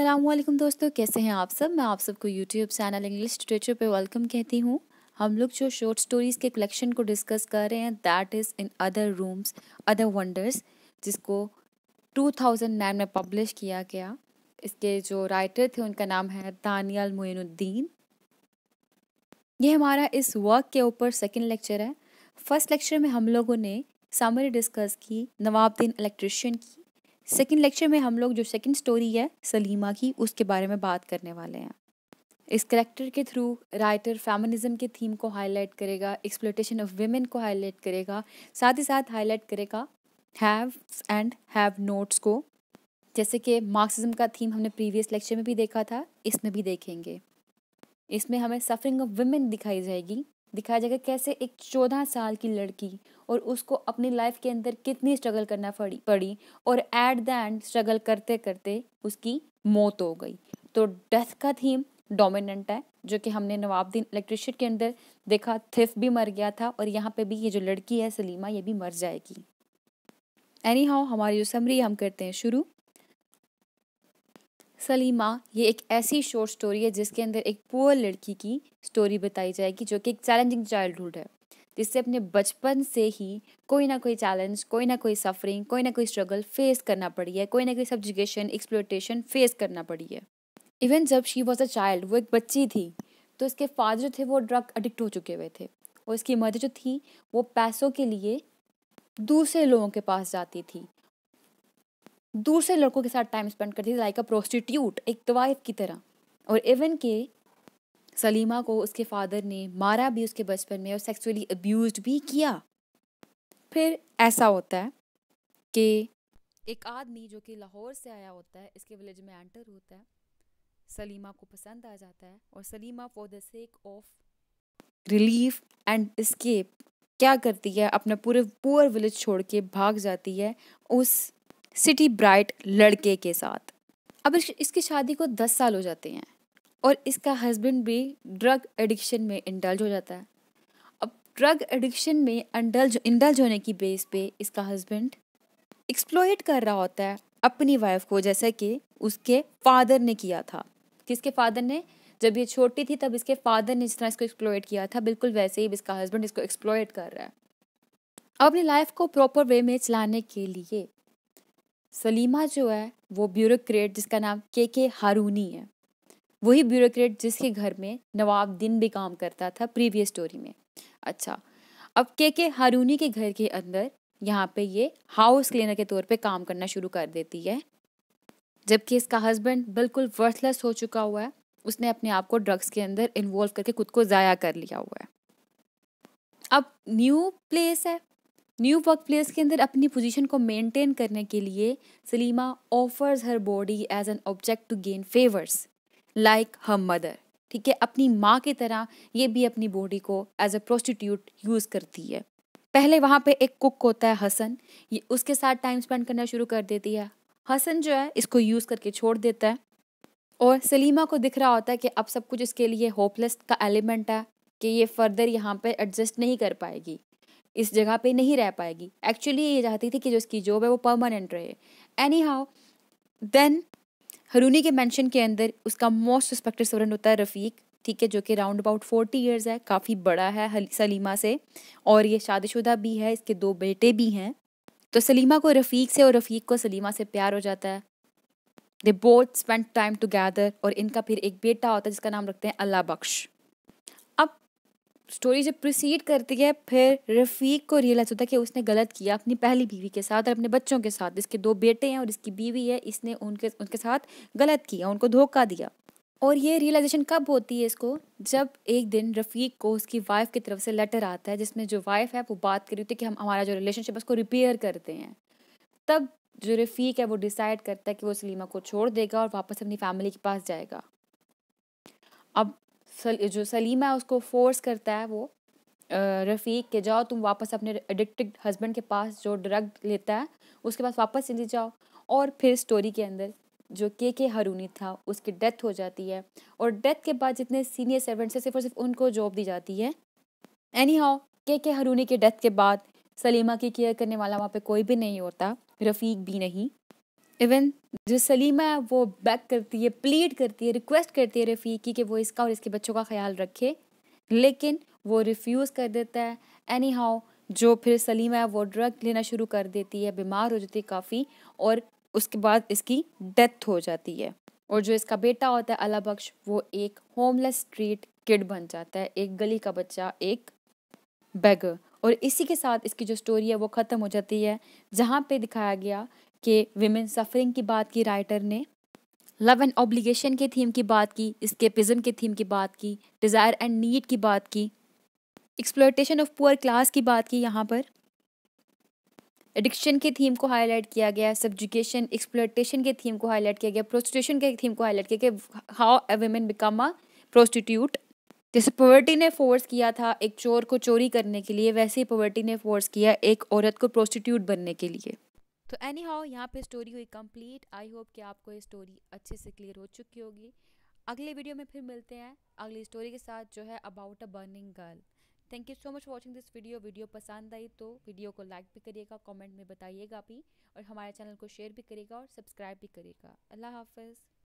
असलम दोस्तों कैसे हैं आप सब मैं आप सबको यूट्यूब चैनल इंग्लिश लिटरेचर पे वेलकम कहती हूँ हम लोग जो शॉर्ट स्टोरीज़ के कलेक्शन को डिस्कस कर रहे हैं that is in other rooms other wonders जिसको 2009 में पब्लिश किया गया इसके जो राइटर थे उनका नाम है दानियाल मोनुद्दीन ये हमारा इस वर्क के ऊपर सेकेंड लेक्चर है फर्स्ट लेक्चर में हम लोगों ने सामरी डिस्कस की नवाबद्दीन इलेक्ट्रिशियन की सेकेंड लेक्चर में हम लोग जो सेकेंड स्टोरी है सलीमा की उसके बारे में बात करने वाले हैं इस करेक्टर के थ्रू राइटर फेमिनिज्म के थीम को हाईलाइट करेगा एक्सप्लोटेशन ऑफ वेमेन को हाईलाइट करेगा साथ ही साथ हाईलाइट करेगा हैव एंड हैव नोट्स को जैसे कि मार्क्सिज्म का थीम हमने प्रीवियस लेक्चर में भी देखा था इसमें भी देखेंगे इसमें हमें सफरिंग ऑफ वेमेन दिखाई जाएगी दिखाया जाएगा कैसे एक चौदह साल की लड़की और उसको अपनी लाइफ के अंदर कितनी स्ट्रगल करना पड़ी पड़ी और एट द एंड स्ट्रगल करते करते उसकी मौत हो गई तो डेथ का थीम डोमिनेंट है जो कि हमने नवाबदीन इलेक्ट्रिशियन के अंदर देखा थिफ भी मर गया था और यहाँ पे भी ये जो लड़की है सलीमा ये भी मर जाएगी एनी हाउ हमारी जो समरी हम करते हैं शुरू सलीमा ये एक ऐसी शॉर्ट स्टोरी है जिसके अंदर एक पुअर लड़की की स्टोरी बताई जाएगी जो कि एक चैलेंजिंग चाइल्डहुड है जिससे अपने बचपन से ही कोई ना कोई चैलेंज कोई ना कोई सफरिंग कोई ना कोई स्ट्रगल फेस करना पड़ी है कोई ना कोई सब्जुकेशन एक्सप्लोटेशन फेस करना पड़ी है इवन जब शी वॉज अ चाइल्ड वो एक बच्ची थी तो उसके फादर जो थे वो ड्रग अडिक्ट हो चुके हुए थे और इसकी मदर जो थी वो पैसों के लिए दूसरे लोगों के पास जाती थी दूसरे लड़कों के साथ टाइम स्पेंड करती थी लाइक अ प्रोस्टिट्यूट एक तवाइफ की तरह और इवन के सलीमा को उसके फादर ने मारा भी उसके बचपन में और सेक्सुअली अब्यूज भी किया फिर ऐसा होता है कि एक आदमी जो कि लाहौर से आया होता है इसके विलेज में एंटर होता है सलीमा को पसंद आ जाता है और Saleema for the sake of relief and escape क्या करती है अपने पूरे पुअर विलेज छोड़ के भाग जाती है उस सिटी ब्राइट लड़के के साथ अब इसकी शादी को दस साल हो जाते हैं और इसका हस्बैंड भी ड्रग एडिक्शन में इंडल्ज हो जाता है अब ड्रग एडिक्शन में इंडल्ज इंडल्ज होने की बेस पे इसका हस्बैंड एक्सप्लोइट कर रहा होता है अपनी वाइफ को जैसा कि उसके फादर ने किया था किसके फादर ने जब ये छोटी थी तब इसके फादर ने जिस तरह इसको एक्सप्लोइट किया था बिल्कुल वैसे ही इसका हस्बैंड इसको एक्सप्लोइट कर रहा है अपनी लाइफ को प्रॉपर वे में चलाने के लिए सलीमा जो है वो ब्यूरोक्रेट जिसका नाम के के हारूनी है वही ब्यूरोक्रेट जिसके घर में नवाब दिन भी काम करता था प्रीवियस स्टोरी में अच्छा अब के के हारूनी के घर के अंदर यहाँ पे ये हाउस क्लीनर के तौर पे काम करना शुरू कर देती है जबकि इसका हस्बैंड बिल्कुल वर्थलेस हो चुका हुआ है उसने अपने आप को ड्रग्स के अंदर इन्वॉल्व करके खुद को ज़ाया कर लिया हुआ है अब न्यू प्लेस है न्यू वर्क प्लेस के अंदर अपनी पोजीशन को मेंटेन करने के लिए Saleema offers her body as an object to gain favours like her mother ठीक है अपनी माँ की तरह ये भी अपनी बॉडी को एज अ प्रोस्टिट्यूट यूज़ करती है पहले वहाँ पे एक कुक होता है हसन ये उसके साथ टाइम स्पेंड करना शुरू कर देती है हसन जो है इसको यूज़ करके छोड़ देता है और सलीमा को दिख रहा होता है कि अब सब कुछ इसके लिए होपलेस का एलिमेंट है कि ये फर्दर यहाँ पे एडजस्ट नहीं कर पाएगी इस जगह पे नहीं रह पाएगी एक्चुअली ये चाहती थी कि जो इसकी जॉब है वो परमानेंट रहे एनी हाउ देन हरूनी के मैंशन के अंदर उसका मोस्ट रिस्पेक्टेड स्टूडेंट होता है रफ़ीक ठीक है जो कि राउंड अबाउट फोर्टी ईयर्स है काफ़ी बड़ा है सलीमा से और ये शादीशुदा भी है इसके दो बेटे भी हैं तो सलीमा को रफ़ीक से और रफ़ीक को सलीमा से प्यार हो जाता है they both spend time together और इनका फिर एक बेटा होता है जिसका नाम रखते हैं अल्लाह बख्श स्टोरी जब प्रोसीड करती है फिर रफ़ीक को रियलाइज़ होता है कि उसने गलत किया अपनी पहली बीवी के साथ और अपने बच्चों के साथ इसके दो बेटे हैं और इसकी बीवी है इसने उनके उनके साथ गलत किया उनको धोखा दिया और ये रियलाइजेशन कब होती है इसको जब एक दिन रफ़ीक को उसकी वाइफ की तरफ से लेटर आता है जिसमें जो वाइफ है वो बात कर रही होती है कि हम हमारा जो रिलेशनशिप है उसको रिपेयर करते हैं तब जो रफ़ीक है वो डिसाइड करता है कि वो सलीमा को छोड़ देगा और वापस अपनी फैमिली के पास जाएगा अब सल, जो सलीमा है उसको फोर्स करता है वो रफ़ीक के जाओ तुम वापस अपने एडिक्टेड हस्बैंड के पास जो ड्रग लेता है उसके पास वापस चले जाओ और फिर स्टोरी के अंदर जो के के हरूनी था उसकी डेथ हो जाती है और डेथ के बाद जितने सीनियर सर्वेंट्स हैं सिर्फ और सिर्फ उनको जॉब दी जाती है एनी हाउ के के हरूनी के डेथ के बाद सलीमा की केयर करने वाला वहाँ पे कोई भी नहीं होता रफ़ीक भी नहीं इवन जो सलीमा है वो बैक करती है प्लीड करती है रिक्वेस्ट करती है रफ़ीकी कि वो इसका और इसके बच्चों का ख्याल रखे लेकिन वो रिफ्यूज़ कर देता है एनी हाउ जो फिर सलीमा है वो ड्रग लेना शुरू कर देती है बीमार हो जाती है काफ़ी और उसके बाद इसकी डेथ हो जाती है और जो इसका बेटा होता है अला बख्श वो एक होमलेस स्ट्रीट किड बन जाता है एक गली का बच्चा एक बैगर और इसी के साथ इसकी जो स्टोरी है वो ख़त्म हो जाती है जहाँ पे दिखाया गया के विमेन सफरिंग की बात की राइटर ने लव एंड ऑब्लिगेशन के थीम की बात की इसकेपिज्म के थीम की बात की डिज़ायर एंड नीड की बात की एक्सप्लोटेशन ऑफ पुअर क्लास की बात की यहाँ पर एडिक्शन के थीम को हाईलाइट किया गया सब्जुकेशन एक्सप्लोटेशन के थीम को हाईलाइट किया गया प्रोस्टिट्यूशन के थीम को हाईलाइट किया गया how a women become a prostitute जैसे पॉवर्टी ने फोर्स किया था एक चोर को चोरी करने के लिए वैसे ही पॉवर्टी ने फोर्स किया एक औरत को प्रोस्टिट्यूट बनने के लिए तो एनी हाउ यहाँ पर स्टोरी हुई कंप्लीट आई होप कि आपको ये स्टोरी अच्छे से क्लियर हो चुकी होगी अगले वीडियो में फिर मिलते हैं अगली स्टोरी के साथ जो है about a burning girl thank you so much watching this video video पसंद आई तो वीडियो को लाइक भी करिएगा कमेंट में बताइएगा भी और हमारे चैनल को शेयर भी करिएगा और सब्सक्राइब भी करिएगा अल्लाह हाफिज़